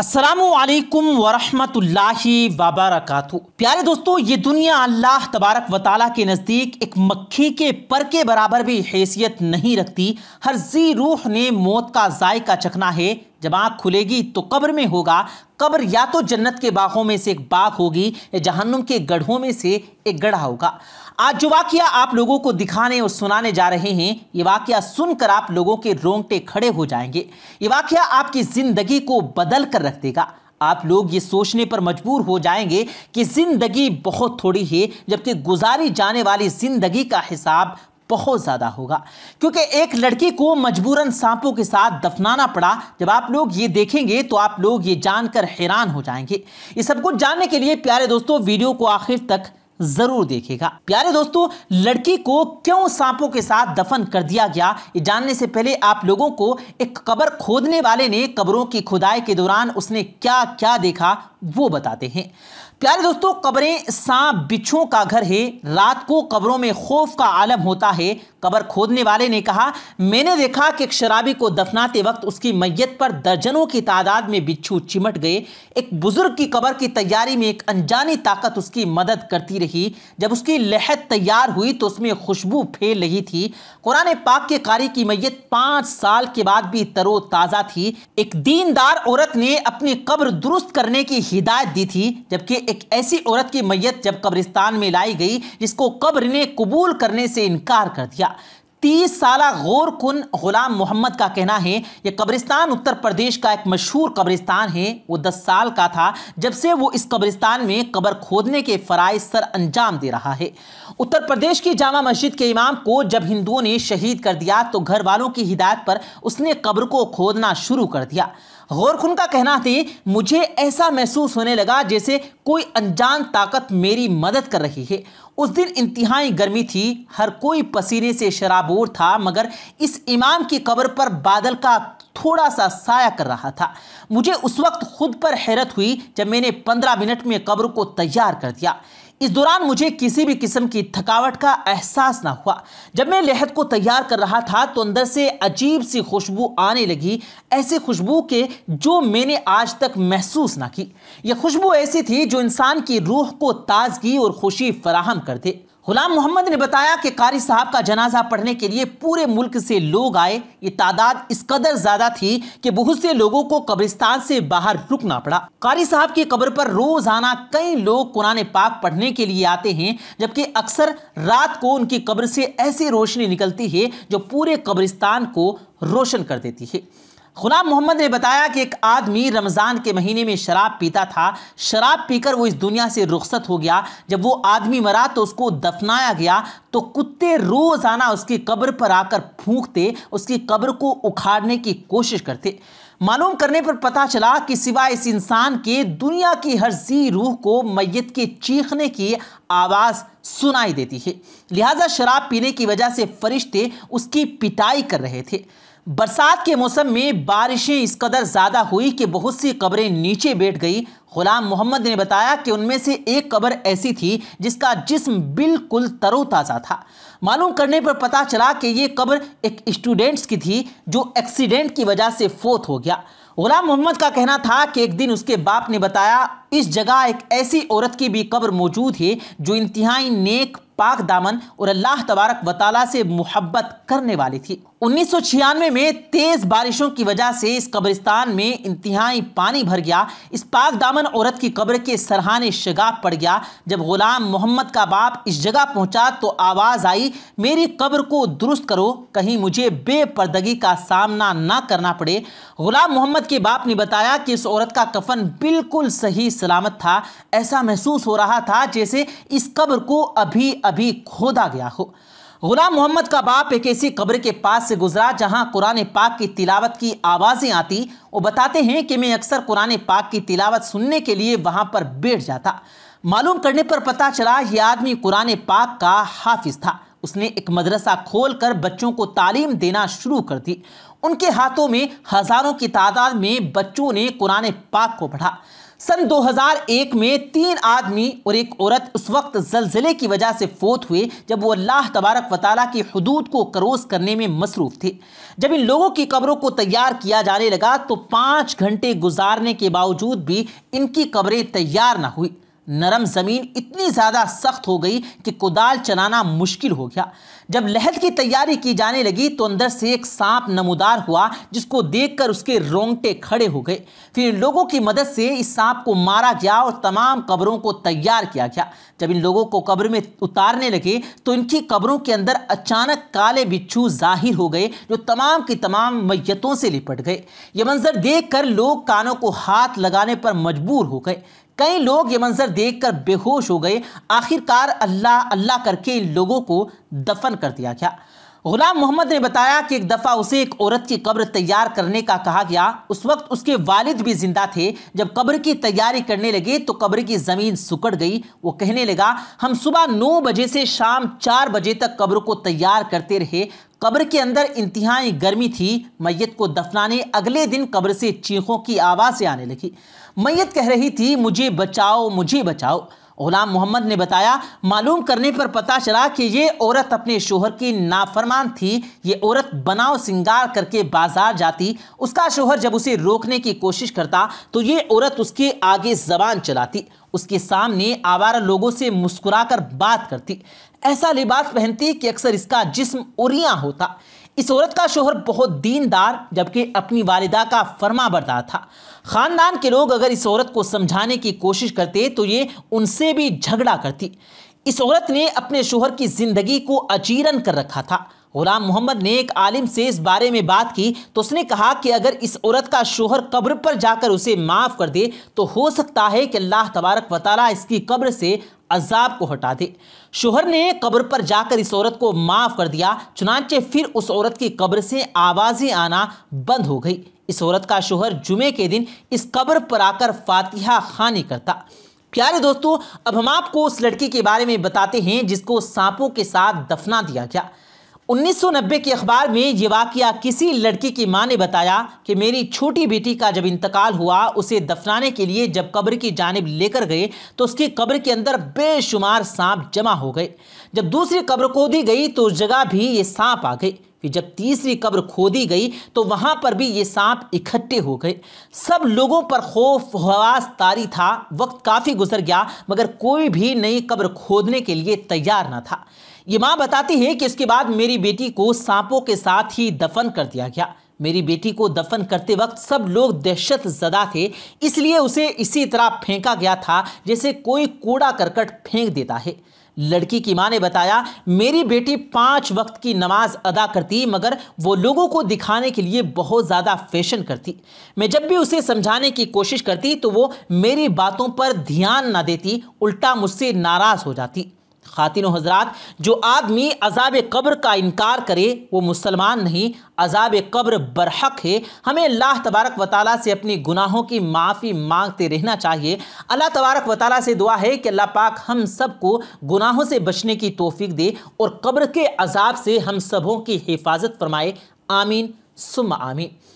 असलकम वरहि वबरक प्यारे दोस्तों ये दुनिया अल्लाह तबारक व ताल के नज़दीक एक मक्खी के पर के बराबर भी हैसियत नहीं रखती हर जी रूह ने मौत का जायका चखना है जब आँख खुलेगी तो कब्र में होगा कब्र या तो जन्नत के बाघों में से एक बाघ होगी या जहन्नुम के गढ़ों में से एक गढ़ा होगा आज जो वाक्य आप लोगों को दिखाने और सुनाने जा रहे हैं ये वाक्य सुनकर आप लोगों के रोंगटे खड़े हो जाएंगे ये वाक्य आपकी ज़िंदगी को बदल कर रख देगा आप लोग ये सोचने पर मजबूर हो जाएंगे कि ज़िंदगी बहुत थोड़ी है जबकि गुजारी जाने वाली ज़िंदगी का हिसाब बहुत ज़्यादा होगा क्योंकि एक लड़की को मजबूरन सांपों के साथ दफनाना पड़ा जब आप लोग ये देखेंगे तो आप लोग ये जानकर हैरान हो जाएंगे ये सब कुछ जानने के लिए प्यारे दोस्तों वीडियो को आखिर तक जरूर देखेगा प्यारे दोस्तों लड़की को क्यों सांपों के साथ दफन कर दिया गया ये जानने से पहले आप लोगों को एक कबर खोदने वाले ने कबरों की खुदाई के दौरान उसने क्या क्या देखा वो बताते हैं प्यारे दोस्तों कब्रें सांप बिच्छों का घर है रात को कब्रों में खौफ का आलम होता है कबर खोदने वाले ने कहा मैंने देखा कि एक शराबी को दफनाते वक्त उसकी मैयत पर दर्जनों की तादाद में बिच्छू चिमट गए एक बुजुर्ग की कबर की तैयारी में एक अनजानी ताकत उसकी मदद करती रही जब उसकी लहत तैयार हुई तो उसमें खुशबू फैल रही थी कुरान पाक के कारी की मैयत पाँच साल के बाद भी तरो ताज़ा थी एक दीनदार औरत ने अपनी कब्र दुरुस्त करने की हिदायत दी थी जबकि एक ऐसी औरत की मैयत जब कब्रिस्तान में लाई गई जिसको कब्र ने कबूल करने से इनकार कर दिया मामला तीस साल गौर कन गुलाम मोहम्मद का कहना है यह कब्रिस्तान उत्तर प्रदेश का एक मशहूर कब्रिस्तान है वो दस साल का था जब से वो इस कब्रिस्तान में कब्र खोदने के फराय सर अंजाम दे रहा है उत्तर प्रदेश की जामा मस्जिद के इमाम को जब हिंदुओं ने शहीद कर दिया तो घर वालों की हिदायत पर उसने कब्र को खोदना शुरू कर दिया गौरखुन का कहना थी मुझे ऐसा महसूस होने लगा जैसे कोई अनजान ताकत मेरी मदद कर रही है उस दिन इंतहाई गर्मी थी हर कोई पसीने से शराबोर था मगर इस इमाम की कब्र पर बादल का थोड़ा सा साया कर रहा था मुझे उस वक्त खुद पर हैरत हुई जब मैंने पंद्रह मिनट में कब्र को तैयार कर दिया इस दौरान मुझे किसी भी किस्म की थकावट का एहसास ना हुआ जब मैं लहद को तैयार कर रहा था तो अंदर से अजीब सी खुशबू आने लगी ऐसी खुशबू के जो मैंने आज तक महसूस ना की यह खुशबू ऐसी थी जो इंसान की रूह को ताजगी और खुशी फराहम कर दे गुलाम मोहम्मद ने बताया कि कारी साहब का जनाजा पढ़ने के लिए पूरे मुल्क से लोग आए ये तादाद इस कदर ज़्यादा थी कि बहुत से लोगों को कब्रिस्तान से बाहर रुकना पड़ा कारी साहब की कब्र पर रोज़ाना कई लोग कुरान पाक पढ़ने के लिए आते हैं जबकि अक्सर रात को उनकी कब्र से ऐसी रोशनी निकलती है जो पूरे कब्रिस्तान को रोशन कर देती है गुलाम मोहम्मद ने बताया कि एक आदमी रमज़ान के महीने में शराब पीता था शराब पीकर वो इस दुनिया से रुखसत हो गया जब वो आदमी मरा तो उसको दफनाया गया तो कुत्ते रोज़ाना उसकी कब्र पर आकर फूंकते उसकी कब्र को उखाड़ने की कोशिश करते मालूम करने पर पता चला कि सिवाय इस इंसान के दुनिया की हर जी रूह को मैत के चीखने की आवाज़ सुनाई देती है लिहाजा शराब पीने की वजह से फरिश्ते उसकी पिटाई कर रहे थे बरसात के मौसम में बारिशें इस कदर ज़्यादा हुई कि बहुत सी कब्रें नीचे बैठ गई गुलाम मोहम्मद ने बताया कि उनमें से एक कब्र ऐसी थी जिसका जिस्म बिल्कुल तरोताज़ा था मालूम करने पर पता चला कि ये कब्र एक स्टूडेंट्स की थी जो एक्सीडेंट की वजह से फोत हो गया गुलाम मोहम्मद का कहना था कि एक दिन उसके बाप ने बताया इस जगह एक ऐसी औरत की भी कब्र मौजूद है जो इंतहाई नेक पाक दामन और अल्लाह तबारक वताला से मोहब्बत करने वाली थी उन्नीस में तेज़ बारिशों की वजह से इस कब्रिस्तान में इंतहाई पानी भर गया इस पाक दामन औरत की कब्र के सरहाने शगाफ पड़ गया जब ग़ुलाम मोहम्मद का बाप इस जगह पहुंचा तो आवाज़ आई मेरी कब्र को दुरुस्त करो कहीं मुझे बेपर्दगी का सामना ना करना पड़े ग़ुलाम मोहम्मद के बाप ने बताया कि इस औरत का कफन बिल्कुल सही सलामत था ऐसा महसूस हो रहा था जैसे इस कब्र को अभी अभी खोदा गया हो गुलाम मोहम्मद का बाप एक ऐसी कब्र के पास से गुजरा जहां कुरान पाक की तिलावत की आवाज़ें आती वो बताते हैं कि मैं अक्सर कुरान पाक की तिलावत सुनने के लिए वहां पर बैठ जाता मालूम करने पर पता चला यह आदमी कुरान पाक का हाफिज था उसने एक मदरसा खोल कर बच्चों को तालीम देना शुरू कर दी उनके हाथों में हज़ारों की तादाद में बच्चों ने कुरान पाक को पढ़ा सन 2001 में तीन आदमी और एक औरत उस वक्त जलजिले की वजह से फोत हुए जब वो अल्लाह तबारक वाली की हदूद को करोस करने में मसरूफ़ थे जब इन लोगों की कब्रों को तैयार किया जाने लगा तो पाँच घंटे गुजारने के बावजूद भी इनकी कब्रें तैयार ना हुई नरम ज़मीन इतनी ज़्यादा सख्त हो गई कि कुदाल चलाना मुश्किल हो गया जब लहद की तैयारी की जाने लगी तो अंदर से एक सांप नमोदार हुआ जिसको देखकर उसके रोंगटे खड़े हो गए फिर इन लोगों की मदद से इस सांप को मारा गया और तमाम कब्रों को तैयार किया गया जब इन लोगों को कब्र में उतारने लगे तो इनकी कब्रों के अंदर अचानक काले बिच्छू जाहिर हो गए जो तमाम की तमाम मैतों से लिपट गए ये मंजर देख कर लोग कानों को हाथ लगाने पर मजबूर हो गए कई लोग ये मंजर देखकर बेहोश हो गए आखिरकार अल्लाह अल्लाह करके इन लोगों को दफन कर दिया गया गुलाम मोहम्मद ने बताया कि एक दफ़ा उसे एक औरत की कब्र तैयार करने का कहा गया उस वक्त उसके वालिद भी जिंदा थे जब कब्र की तैयारी करने लगे तो कब्र की ज़मीन सुकड़ गई वो कहने लगा हम सुबह नौ बजे से शाम चार बजे तक कब्र को तैयार करते रहे कब्र के अंदर इंतहाई गर्मी थी मैयत को दफनाने अगले दिन कब्र से चीखों की आवाज़ें आने लगी मैयत कह रही थी मुझे बचाओ मुझे बचाओ गुलाम मोहम्मद ने बताया मालूम करने पर पता चला कि ये औरत अपने शोहर की नाफरमान थी ये औरत बनाव सिंगार करके बाजार जाती उसका शोहर जब उसे रोकने की कोशिश करता तो ये औरत उसके आगे जबान चलाती उसके सामने आवारा लोगों से मुस्कुराकर बात करती ऐसा लिबास पहनती कि अक्सर इसका जिस्म उरिया होता इस औरत का शोहर बहुत दीनदार जबकि अपनी वालिदा का फर्मा बरदार था ख़ानदान के लोग अगर इस औरत को समझाने की कोशिश करते तो ये उनसे भी झगड़ा करती इस औरत ने अपने शोहर की ज़िंदगी को अजीरन कर रखा था गुलाम मोहम्मद ने एक आलिम से इस बारे में बात की तो उसने कहा कि अगर इस औरत का शोहर कब्र पर जाकर उसे माफ़ कर दे तो हो सकता है कि अल्लाह तबारक वाली इसकी कब्र से अजाब को हटा दे शोहर ने कब्र पर जाकर इस औरत को माफ़ कर दिया चुनाचे फिर उस औरत की कब्र से आवाज़ें आना बंद हो गई इस औरत का शोहर जुमे के दिन इस कब्र पर आकर फातिहा खानी करता प्यारे दोस्तों अब हम आपको उस लड़की के बारे में बताते हैं जिसको सांपों के साथ दफना दिया गया 1990 के अखबार में ये वाक़ किसी लड़की की मां ने बताया कि मेरी छोटी बेटी का जब इंतकाल हुआ उसे दफनाने के लिए जब कब्र की जानब लेकर गए तो उसकी कब्र के अंदर बेशुमार सांप जमा हो गए जब दूसरी कब्र खोदी गई तो उस जगह भी ये सांप आ गए फिर जब तीसरी कब्र खोदी गई तो वहाँ पर भी ये सांप इकट्ठे हो गए सब लोगों पर खौफ हवास तारी था वक्त काफ़ी गुजर गया मगर कोई भी नई कब्र खोदने के लिए तैयार ना था ये माँ बताती है कि इसके बाद मेरी बेटी को सांपों के साथ ही दफन कर दिया गया मेरी बेटी को दफन करते वक्त सब लोग दहशत ज़दा थे इसलिए उसे इसी तरह फेंका गया था जैसे कोई कूड़ा करकट फेंक देता है लड़की की माँ ने बताया मेरी बेटी पाँच वक्त की नमाज अदा करती मगर वो लोगों को दिखाने के लिए बहुत ज़्यादा फैशन करती मैं जब भी उसे समझाने की कोशिश करती तो वो मेरी बातों पर ध्यान ना देती उल्टा मुझसे नाराज़ हो जाती ख़ातिन हजरात जो आदमी अजाब कब्र का इनकार करे वो मुसलमान नहीं अजाब कब्र बरहक है हमें अल्लाह तबारक व ताली से अपनी गुनाहों की माफ़ी मांगते रहना चाहिए अल्लाह तबारक व ताली से दुआ है कि अल्लाह पाक हम सबको गुनाहों से बचने की तोफ़ी दे और कब्र के अजाब से हम सबों की हिफाजत फरमाए आमीन सुम आमीन